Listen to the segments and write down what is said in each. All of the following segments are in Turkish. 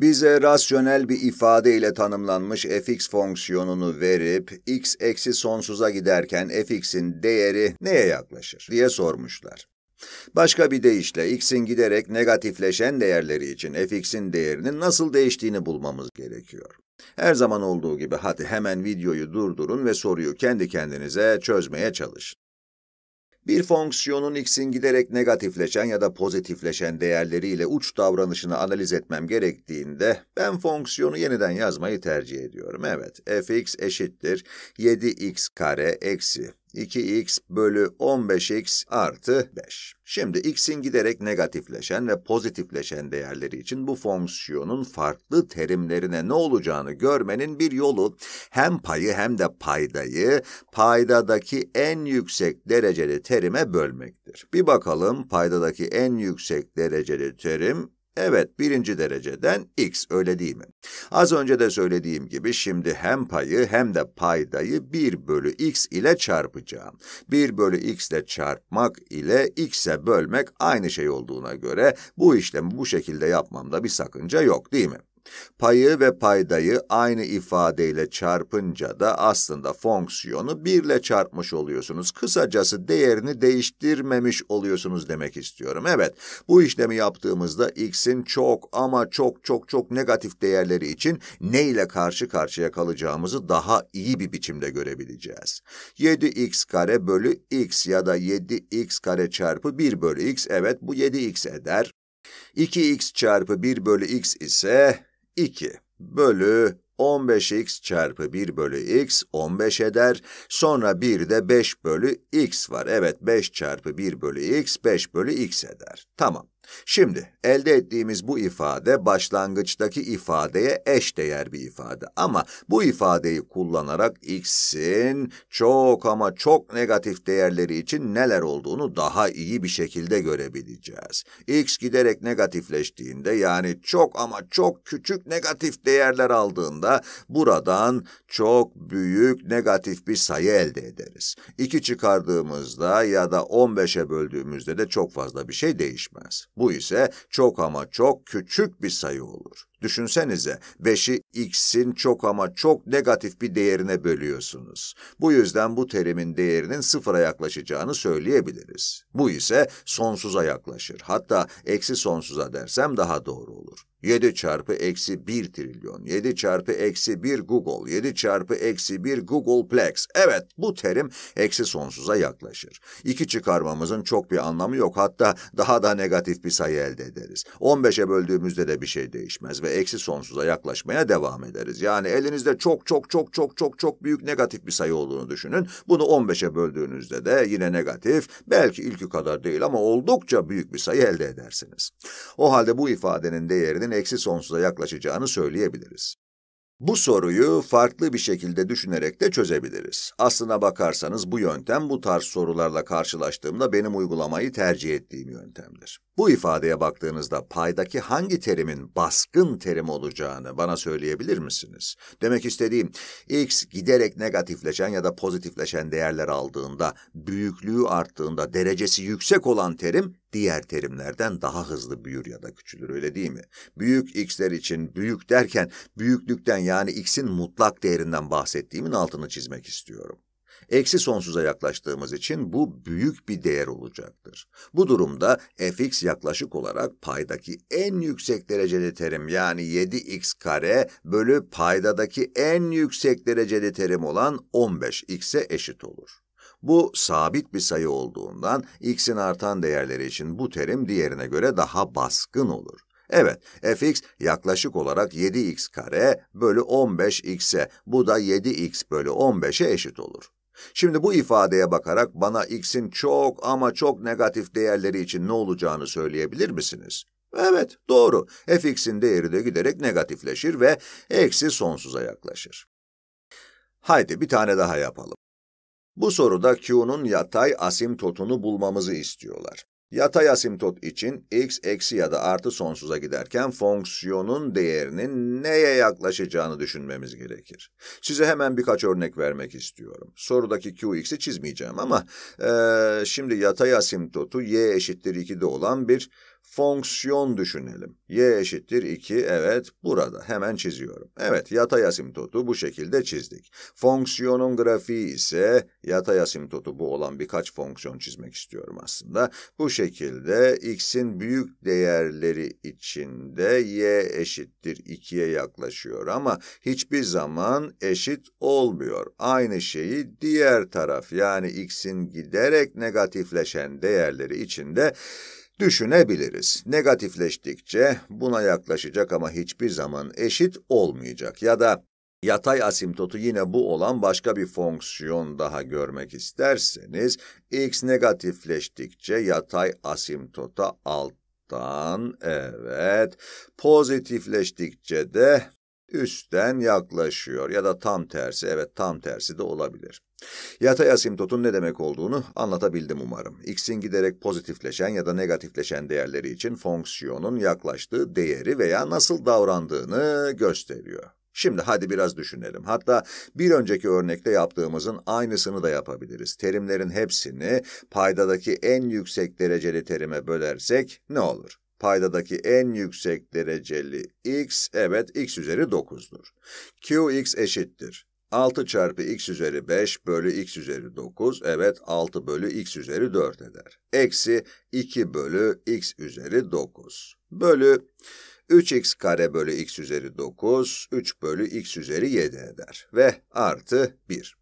Bize rasyonel bir ifade ile tanımlanmış fx fonksiyonunu verip x eksi sonsuza giderken fx'in değeri neye yaklaşır diye sormuşlar. Başka bir deyişle x'in giderek negatifleşen değerleri için fx'in değerinin nasıl değiştiğini bulmamız gerekiyor. Her zaman olduğu gibi hadi hemen videoyu durdurun ve soruyu kendi kendinize çözmeye çalışın. Bir fonksiyonun x'in giderek negatifleşen ya da pozitifleşen değerleriyle uç davranışını analiz etmem gerektiğinde ben fonksiyonu yeniden yazmayı tercih ediyorum. Evet, fx eşittir 7x kare eksi 2x bölü 15x artı 5. Şimdi x'in giderek negatifleşen ve pozitifleşen değerleri için bu fonksiyonun farklı terimlerine ne olacağını görmenin bir yolu hem payı hem de paydayı paydadaki en yüksek dereceli terime bölmektir. Bir bakalım paydadaki en yüksek dereceli terim Evet, birinci dereceden x, öyle değil mi? Az önce de söylediğim gibi şimdi hem payı hem de paydayı 1 bölü x ile çarpacağım. 1 bölü x ile çarpmak ile x'e bölmek aynı şey olduğuna göre bu işlemi bu şekilde yapmamda bir sakınca yok değil mi? Payı ve paydayı aynı ifadeyle çarpınca da aslında fonksiyonu birle çarpmış oluyorsunuz. Kısacası değerini değiştirmemiş oluyorsunuz demek istiyorum. Evet, bu işlemi yaptığımızda x'in çok ama çok çok çok negatif değerleri için ne ile karşı karşıya kalacağımızı daha iyi bir biçimde görebileceğiz. 7x kare bölü x ya da 7x kare çarpı 1 bölü x, evet bu 7x eder. 2x çarpı 1 bölü x ise 2 bölü 15x çarpı 1 bölü x 15 eder. Sonra bir de 5 bölü x var. Evet 5 çarpı 1 bölü x 5 bölü x eder. Tamam. Şimdi elde ettiğimiz bu ifade başlangıçtaki ifadeye eş değer bir ifade ama bu ifadeyi kullanarak x'in çok ama çok negatif değerleri için neler olduğunu daha iyi bir şekilde görebileceğiz. x giderek negatifleştiğinde yani çok ama çok küçük negatif değerler aldığında buradan çok büyük negatif bir sayı elde ederiz. 2 çıkardığımızda ya da 15'e böldüğümüzde de çok fazla bir şey değişmez. Bu ise çok ama çok küçük bir sayı olur. Düşünsenize 5'i x'in çok ama çok negatif bir değerine bölüyorsunuz. Bu yüzden bu terimin değerinin sıfıra yaklaşacağını söyleyebiliriz. Bu ise sonsuza yaklaşır. Hatta eksi sonsuza dersem daha doğru olur. 7 çarpı eksi 1 trilyon, 7 çarpı eksi 1 Google, 7 çarpı eksi 1 Googleplex. Evet, bu terim eksi sonsuza yaklaşır. 2 çıkarmamızın çok bir anlamı yok. Hatta daha da negatif bir sayı elde ederiz. 15'e böldüğümüzde de bir şey değişmez ve eksi sonsuza yaklaşmaya devam ederiz. Yani elinizde çok çok çok çok çok çok büyük negatif bir sayı olduğunu düşünün. Bunu 15'e böldüğünüzde de yine negatif, belki ilki kadar değil ama oldukça büyük bir sayı elde edersiniz. O halde bu ifadenin değerinin eksi sonsuza yaklaşacağını söyleyebiliriz. Bu soruyu farklı bir şekilde düşünerek de çözebiliriz. Aslına bakarsanız bu yöntem bu tarz sorularla karşılaştığımda benim uygulamayı tercih ettiğim yöntemdir. Bu ifadeye baktığınızda paydaki hangi terimin baskın terim olacağını bana söyleyebilir misiniz? Demek istediğim, x giderek negatifleşen ya da pozitifleşen değerler aldığında, büyüklüğü arttığında derecesi yüksek olan terim diğer terimlerden daha hızlı büyür ya da küçülür öyle değil mi? Büyük x'ler için büyük derken büyüklükten yani x'in mutlak değerinden bahsettiğimin altını çizmek istiyorum. Eksi sonsuza yaklaştığımız için bu büyük bir değer olacaktır. Bu durumda fx yaklaşık olarak paydaki en yüksek dereceli terim yani 7x kare bölü paydadaki en yüksek dereceli terim olan 15x'e eşit olur. Bu sabit bir sayı olduğundan x'in artan değerleri için bu terim diğerine göre daha baskın olur. Evet, fx yaklaşık olarak 7x kare bölü 15x'e, bu da 7x bölü 15'e eşit olur. Şimdi bu ifadeye bakarak bana x'in çok ama çok negatif değerleri için ne olacağını söyleyebilir misiniz? Evet, doğru. fx'in değeri de giderek negatifleşir ve eksi sonsuza yaklaşır. Haydi bir tane daha yapalım. Bu soruda Q'nun yatay asimtotunu bulmamızı istiyorlar. Yatay asimtot için x eksi ya da artı sonsuza giderken fonksiyonun değerinin neye yaklaşacağını düşünmemiz gerekir. Size hemen birkaç örnek vermek istiyorum. Sorudaki qx'i çizmeyeceğim ama e, şimdi yatay asimtotu y eşittir 2'de olan bir fonksiyon düşünelim. y eşittir 2, evet burada hemen çiziyorum. Evet yatay asimtotu bu şekilde çizdik. Fonksiyonun grafiği ise yatay asimtotu bu olan birkaç fonksiyon çizmek istiyorum aslında. Bu şekilde x'in büyük değerleri içinde y eşittir 2'ye yaklaşıyor ama hiçbir zaman eşit olmuyor. Aynı şeyi diğer taraf yani x'in giderek negatifleşen değerleri içinde düşünebiliriz. Negatifleştikçe buna yaklaşacak ama hiçbir zaman eşit olmayacak ya da yatay asimtotu yine bu olan başka bir fonksiyon daha görmek isterseniz x negatifleştikçe yatay asimtota alttan evet pozitifleştikçe de üstten yaklaşıyor ya da tam tersi evet tam tersi de olabilir. Yatay asimtotun ne demek olduğunu anlatabildim umarım. X'in giderek pozitifleşen ya da negatifleşen değerleri için fonksiyonun yaklaştığı değeri veya nasıl davrandığını gösteriyor. Şimdi hadi biraz düşünelim. Hatta bir önceki örnekte yaptığımızın aynısını da yapabiliriz. Terimlerin hepsini paydadaki en yüksek dereceli terime bölersek ne olur? paydadaki en yüksek dereceli x, evet x üzeri 9'dur. qx eşittir. 6 çarpı x üzeri 5 bölü x üzeri 9, evet 6 bölü x üzeri 4 eder. Eksi 2 bölü x üzeri 9 bölü 3x kare bölü x üzeri 9, 3 bölü x üzeri 7 eder ve artı 1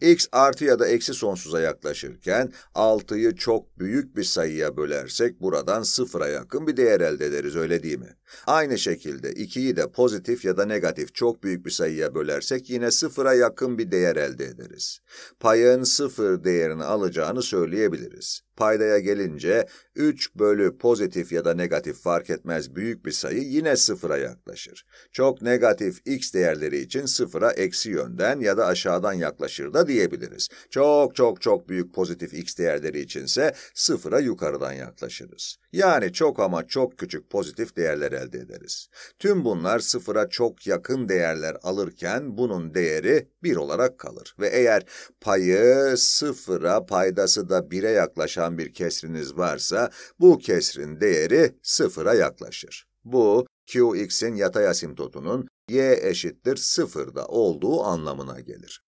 x artı ya da eksi sonsuza yaklaşırken 6'yı çok büyük bir sayıya bölersek buradan sıfıra yakın bir değer elde ederiz öyle değil mi? Aynı şekilde 2'yi de pozitif ya da negatif çok büyük bir sayıya bölersek yine sıfıra yakın bir değer elde ederiz. Payın sıfır değerini alacağını söyleyebiliriz. Paydaya gelince 3 bölü pozitif ya da negatif fark etmez büyük bir sayı yine sıfıra yaklaşır. Çok negatif x değerleri için sıfıra eksi yönden ya da aşağıdan yaklaşır yaklaşır da diyebiliriz. Çok çok çok büyük pozitif x değerleri içinse sıfıra yukarıdan yaklaşırız. Yani çok ama çok küçük pozitif değerler elde ederiz. Tüm bunlar sıfıra çok yakın değerler alırken bunun değeri 1 olarak kalır. Ve eğer payı sıfıra paydası da 1'e yaklaşan bir kesriniz varsa bu kesrin değeri sıfıra yaklaşır. Bu qx'in yatay asimtotunun y eşittir sıfırda olduğu anlamına gelir.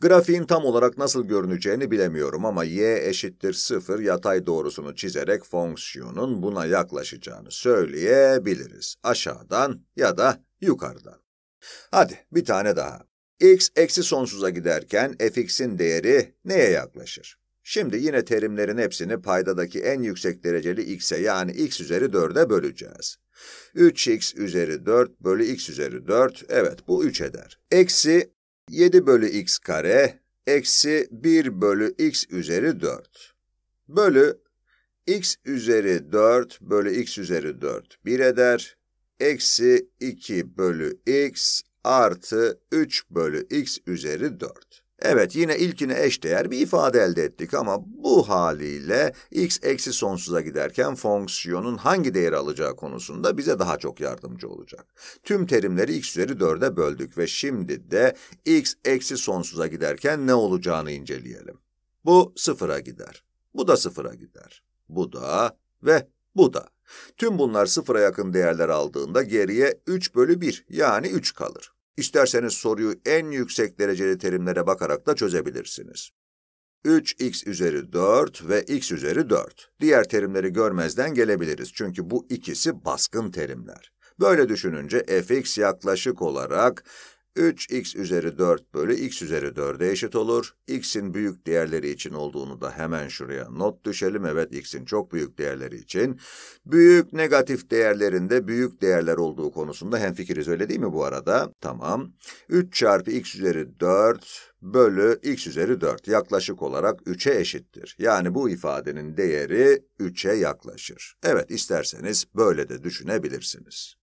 Grafiğin tam olarak nasıl görüneceğini bilemiyorum ama y eşittir 0 yatay doğrusunu çizerek fonksiyonun buna yaklaşacağını söyleyebiliriz. Aşağıdan ya da yukarıdan. Hadi bir tane daha. x eksi sonsuza giderken fx'in değeri neye yaklaşır? Şimdi yine terimlerin hepsini paydadaki en yüksek dereceli x'e yani x üzeri 4'e böleceğiz. 3x üzeri 4 bölü x üzeri 4, evet bu 3 eder. Eksi 7 bölü x kare eksi 1 bölü x üzeri 4 bölü x üzeri 4 bölü x üzeri 4 1 eder. Eksi 2 bölü x artı 3 bölü x üzeri 4. Evet, yine ilkine eşdeğer bir ifade elde ettik ama bu haliyle x eksi sonsuza giderken fonksiyonun hangi değeri alacağı konusunda bize daha çok yardımcı olacak. Tüm terimleri x üzeri 4'e böldük ve şimdi de x eksi sonsuza giderken ne olacağını inceleyelim. Bu sıfıra gider, bu da sıfıra gider, bu da ve bu da. Tüm bunlar sıfıra yakın değerler aldığında geriye 3 bölü 1 yani 3 kalır. İsterseniz soruyu en yüksek dereceli terimlere bakarak da çözebilirsiniz. 3x üzeri 4 ve x üzeri 4. Diğer terimleri görmezden gelebiliriz çünkü bu ikisi baskın terimler. Böyle düşününce fx yaklaşık olarak 3x üzeri 4 bölü x üzeri 4'e eşit olur. x'in büyük değerleri için olduğunu da hemen şuraya not düşelim. Evet x'in çok büyük değerleri için. Büyük negatif değerlerinde büyük değerler olduğu konusunda hemfikiriz öyle değil mi bu arada? Tamam. 3 çarpı x üzeri 4 bölü x üzeri 4 yaklaşık olarak 3'e eşittir. Yani bu ifadenin değeri 3'e yaklaşır. Evet isterseniz böyle de düşünebilirsiniz.